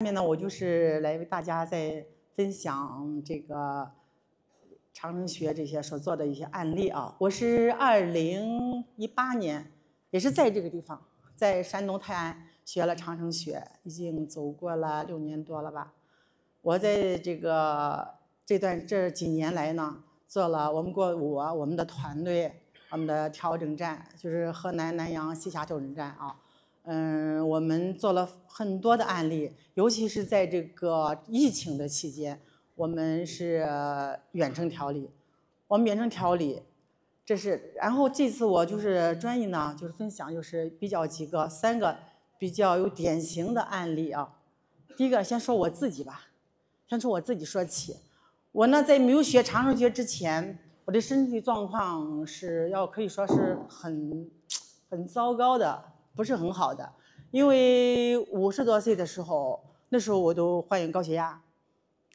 下面呢，我就是来为大家再分享这个长城学这些所做的一些案例啊。我是二零一八年，也是在这个地方，在山东泰安学了长城学，已经走过了六年多了吧。我在这个这段这几年来呢，做了我们过我我们的团队，我们的调整站就是河南南阳西峡调整站啊。嗯，我们做了很多的案例，尤其是在这个疫情的期间，我们是远程调理，我们远程调理，这是然后这次我就是专业呢，就是分享，就是比较几个三个比较有典型的案例啊。第一个先说我自己吧，先从我自己说起，我呢在没有学长寿学之前，我的身体状况是要可以说是很很糟糕的。不是很好的，因为五十多岁的时候，那时候我都患有高血压，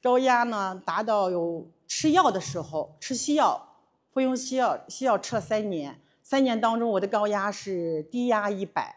高压呢达到有吃药的时候，吃西药，服用西药，西药吃了三年，三年当中我的高压是低压一百，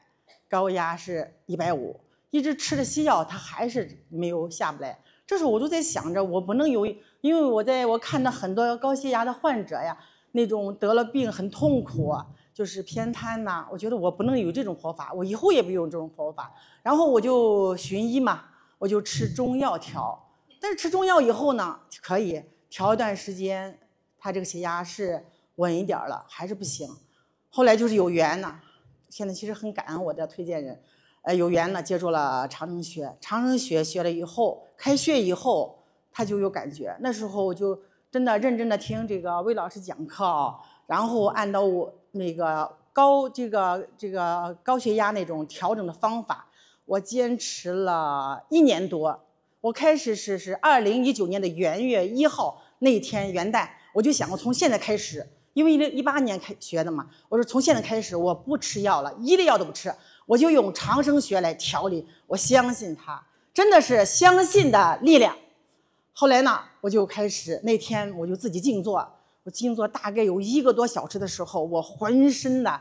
高压是一百五，一直吃着西药，它还是没有下不来。这时候我就在想着，我不能有，因为我在我看到很多高血压的患者呀，那种得了病很痛苦。就是偏瘫呐，我觉得我不能有这种活法，我以后也不用这种活法。然后我就寻医嘛，我就吃中药调。但是吃中药以后呢，可以调一段时间，他这个血压是稳一点儿了，还是不行。后来就是有缘呢，现在其实很感恩我的推荐人，呃，有缘呢接触了长生穴，长生穴学了以后，开穴以后他就有感觉，那时候我就。真的认真的听这个魏老师讲课哦，然后按照我那个高这个这个高血压那种调整的方法，我坚持了一年多。我开始是是二零一九年的元月一号那天元旦，我就想我从现在开始，因为一零一八年开学的嘛，我说从现在开始我不吃药了，一粒药都不吃，我就用长生学来调理，我相信它，真的是相信的力量。后来呢，我就开始那天我就自己静坐，我静坐大概有一个多小时的时候，我浑身的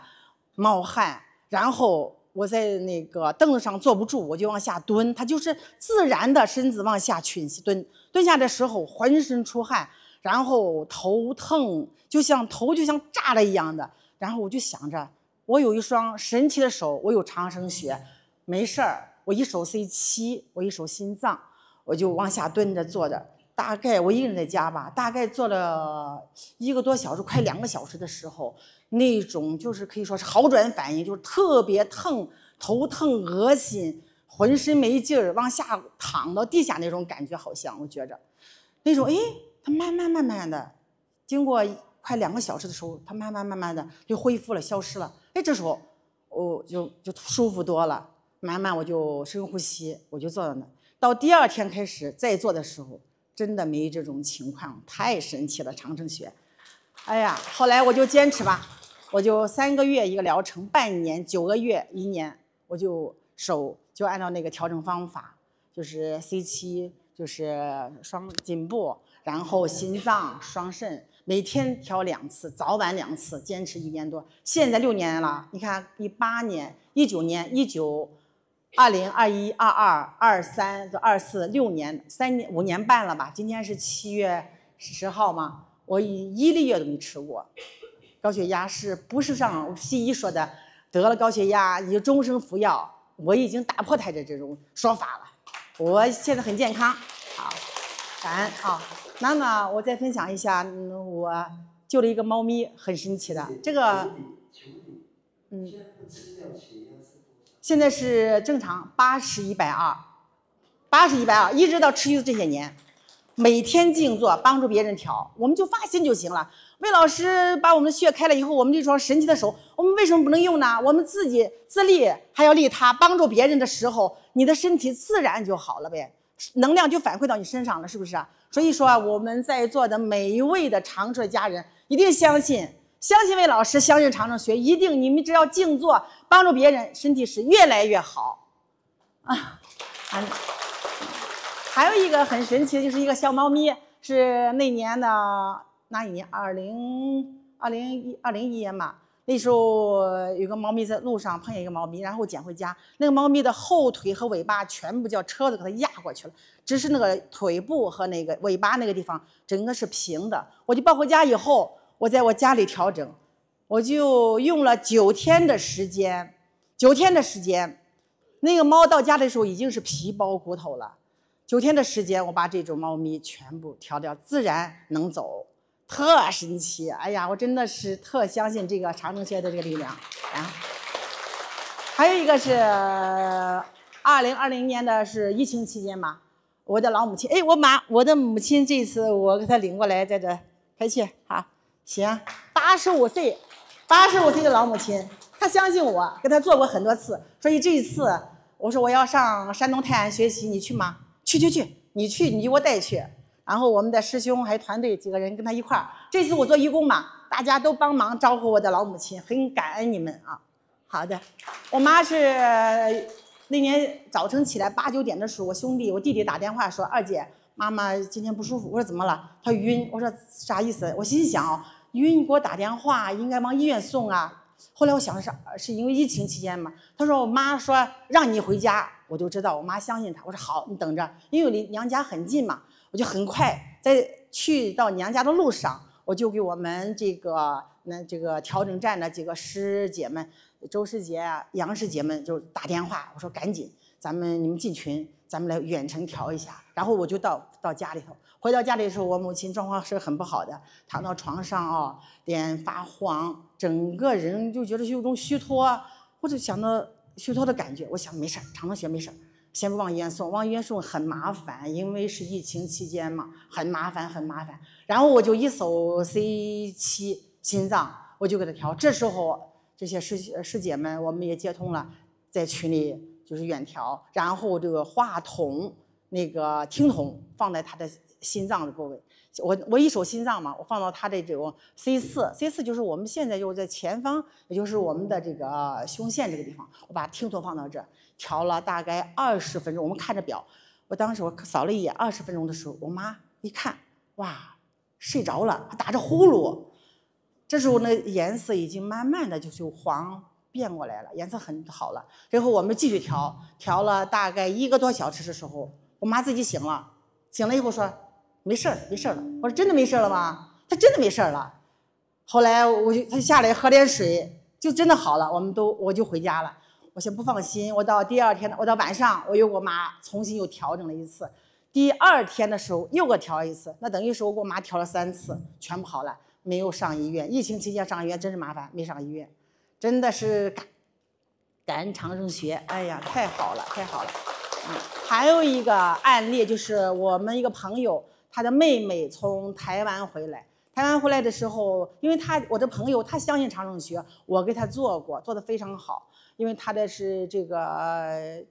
冒汗，然后我在那个凳子上坐不住，我就往下蹲，他就是自然的身子往下屈蹲，蹲下的时候浑身出汗，然后头疼，就像头就像炸了一样的，然后我就想着，我有一双神奇的手，我有长生血，没事儿，我一手 C 七，我一手心脏。我就往下蹲着坐着，大概我一个人在家吧，大概坐了一个多小时，快两个小时的时候，那种就是可以说是好转反应，就是特别疼、头疼、恶心、浑身没劲儿，往下躺到地下那种感觉，好像我觉着，那种哎，它慢慢慢慢的，经过快两个小时的时候，它慢慢慢慢的就恢复了，消失了。哎，这时候我就就舒服多了，慢慢我就深呼吸，我就坐在那。到第二天开始再做的时候，真的没这种情况，太神奇了！长城穴，哎呀，后来我就坚持吧，我就三个月一个疗程，半年、九个月、一年，我就手就按照那个调整方法，就是 C 七，就是双颈部，然后心脏、双肾，每天调两次，早晚两次，坚持一年多，现在六年了，你看一八年、一九年、一九。二零二一、二二、二三、二四六年，三年五年半了吧？今天是七月十号嘛？我一粒药都没吃过，高血压是不是像西医说的，得了高血压你就终生服药？我已经打破他的这种说法了，我现在很健康。好，感恩。啊！那么我再分享一下，我救了一个猫咪，很神奇的。这个，嗯。现在是正常八十一百二，八十一百二，一直到持续这些年，每天静坐帮助别人调，我们就发心就行了。魏老师把我们的穴开了以后，我们这双神奇的手，我们为什么不能用呢？我们自己自利还要利他，帮助别人的时候，你的身体自然就好了呗，能量就反馈到你身上了，是不是啊？所以说啊，我们在座的每一位的长寿家人，一定相信。相信魏老师，相信长城学，一定你们只要静坐，帮助别人，身体是越来越好啊！还有一个很神奇的，就是一个小猫咪，是那年的哪一年？二零二零一二零一年嘛。那时候有个猫咪在路上碰见一个猫咪，然后捡回家。那个猫咪的后腿和尾巴全部叫车子给它压过去了，只是那个腿部和那个尾巴那个地方整个是平的。我就抱回家以后。我在我家里调整，我就用了九天的时间，九天的时间，那个猫到家的时候已经是皮包骨头了。九天的时间，我把这种猫咪全部调掉，自然能走，特神奇！哎呀，我真的是特相信这个长生签的这个力量啊。还有一个是二零二零年的，是疫情期间嘛，我的老母亲，哎，我妈，我的母亲，这次我给她领过来，在这拍戏，好。行，八十五岁，八十五岁的老母亲，她相信我，跟她做过很多次，所以这一次，我说我要上山东泰安学习，你去吗？去去去，你去，你给我带去。然后我们的师兄还有团队几个人跟他一块儿，这次我做义工嘛，大家都帮忙招呼我的老母亲，很感恩你们啊。好的，我妈是那年早晨起来八九点的时候，我兄弟我弟弟打电话说，二姐。妈妈今天不舒服，我说怎么了？她晕，我说啥意思？我心想，晕给我打电话，应该往医院送啊。后来我想是是因为疫情期间嘛。她说我妈说让你回家，我就知道我妈相信她。我说好，你等着，因为离娘家很近嘛。我就很快在去到娘家的路上，我就给我们这个那这个调整站的几个师姐们，周师姐杨师姐们就打电话，我说赶紧，咱们你们进群。咱们来远程调一下，然后我就到到家里头。回到家里的时候，我母亲状况是很不好的，躺到床上啊，脸发黄，整个人就觉得有种虚脱，我就想到虚脱的感觉。我想没事儿，长段学没事儿，先不往医院送，往医院送很麻烦，因为是疫情期间嘛，很麻烦很麻烦。然后我就一搜 C 七心脏，我就给他调。这时候这些师师姐们，我们也接通了，在群里。就是远调，然后这个话筒、那个听筒放在他的心脏的部位。我我一手心脏嘛，我放到他的这种 C 四 C 四，就是我们现在就在前方，也就是我们的这个胸腺这个地方，我把听筒放到这，调了大概二十分钟。我们看着表，我当时我扫了一眼，二十分钟的时候，我妈一看，哇，睡着了，还打着呼噜。这时候那颜色已经慢慢的就就黄。变过来了，颜色很好了。然后我们继续调，调了大概一个多小时的时候，我妈自己醒了，醒了以后说没事儿，没事儿了。我说真的没事儿了吗？她真的没事儿了。后来我就她下来喝点水，就真的好了。我们都我就回家了。我先不放心，我到第二天，我到晚上我又给我妈重新又调整了一次。第二天的时候又给我调一次，那等于说我给我妈调了三次，全部好了，没有上医院。疫情期间上医院真是麻烦，没上医院。真的是感感恩长生学，哎呀，太好了，太好了！还有一个案例，就是我们一个朋友，他的妹妹从台湾回来，台湾回来的时候，因为他我这朋友他相信长生学，我给他做过，做的非常好，因为他的是这个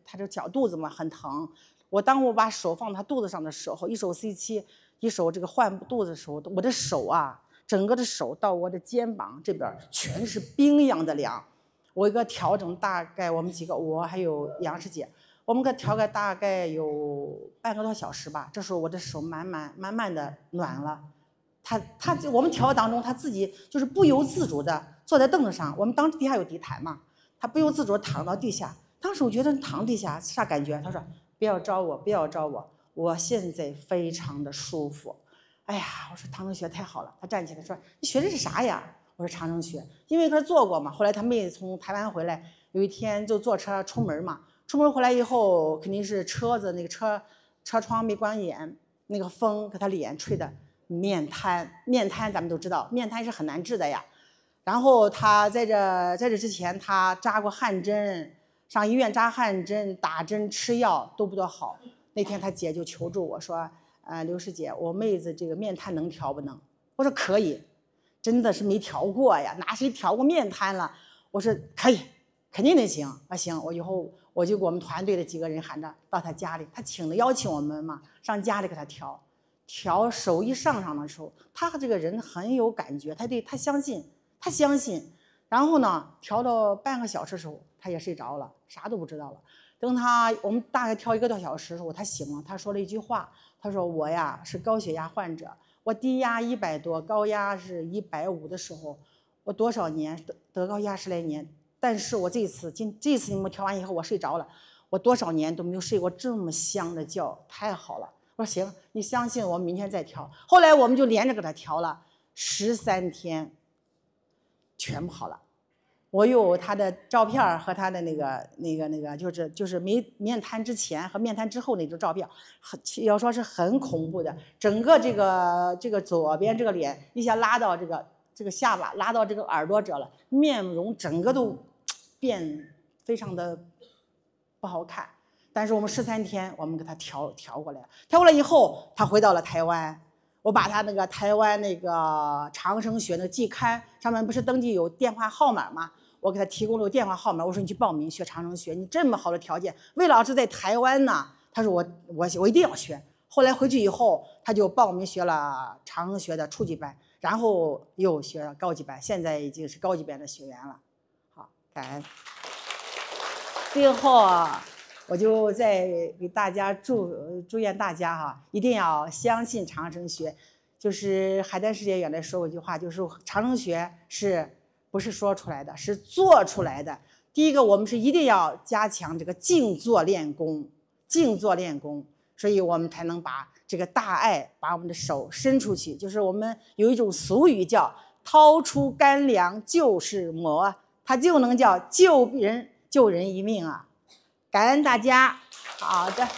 他这小肚子嘛很疼，我当我把手放他肚子上的时候，一手 C 七，一手这个换肚子的时候，我的手啊。整个的手到我的肩膀这边全是冰一样的凉，我一个调整，大概我们几个，我还有杨师姐，我们个调个大概有半个多小时吧。这时候我的手慢慢慢慢的暖了，他他我们调当中他自己就是不由自主的坐在凳子上，我们当底下有地台嘛，他不由自主躺到地下。当时我觉得躺地下啥感觉？他说：“不要招我，不要招我，我现在非常的舒服。”哎呀，我说唐同学太好了，他站起来说：“你学的是啥呀？”我说：“长城学，因为他做过嘛。”后来他妹从台湾回来，有一天就坐车出门嘛，出门回来以后，肯定是车子那个车车窗没关严，那个风给他脸吹的面瘫。面瘫咱们都知道，面瘫是很难治的呀。然后他在这在这之前，他扎过汗针，上医院扎汗针、打针、吃药都不多好。那天他姐就求助我说。哎，刘师姐，我妹子这个面瘫能调不能？我说可以，真的是没调过呀，拿谁调过面瘫了？我说可以，肯定能行。啊行，我以后我就给我们团队的几个人喊着到他家里，他请了邀请我们嘛，上家里给他调，调手一上上的时候，他这个人很有感觉，他对他相信，他相信，然后呢，调到半个小时时候，他也睡着了，啥都不知道了。等他，我们大概调一个多小时的时候，他醒了，他说了一句话，他说：“我呀是高血压患者，我低压一百多，高压是一百五的时候，我多少年得得高压十来年，但是我这次今这次你们调完以后，我睡着了，我多少年都没有睡过这么香的觉，太好了。”我说：“行，你相信我，明天再调。”后来我们就连着给他调了十三天，全部好了。我有他的照片和他的那个那个那个，就是就是没面瘫之前和面瘫之后那种照片，很要说是很恐怖的，整个这个这个左边这个脸一下拉到这个这个下巴拉到这个耳朵这了，面容整个都变非常的不好看。但是我们十三天，我们给他调调过来，调过来以后，他回到了台湾，我把他那个台湾那个长生学那季刊上面不是登记有电话号码吗？我给他提供了电话号码，我说你去报名学长城学，你这么好的条件，魏老师在台湾呢。他说我我我一定要学。后来回去以后，他就报名学了长城学的初级班，然后又学了高级班，现在已经是高级班的学员了。好，感恩。最后啊，我就再给大家祝祝愿大家哈，一定要相信长城学。就是海丹师姐原来说过一句话，就是长城学是。不是说出来的，是做出来的。第一个，我们是一定要加强这个静坐练功，静坐练功，所以我们才能把这个大爱把我们的手伸出去。就是我们有一种俗语叫“掏出干粮就是馍”，它就能叫救人救人一命啊！感恩大家，好的。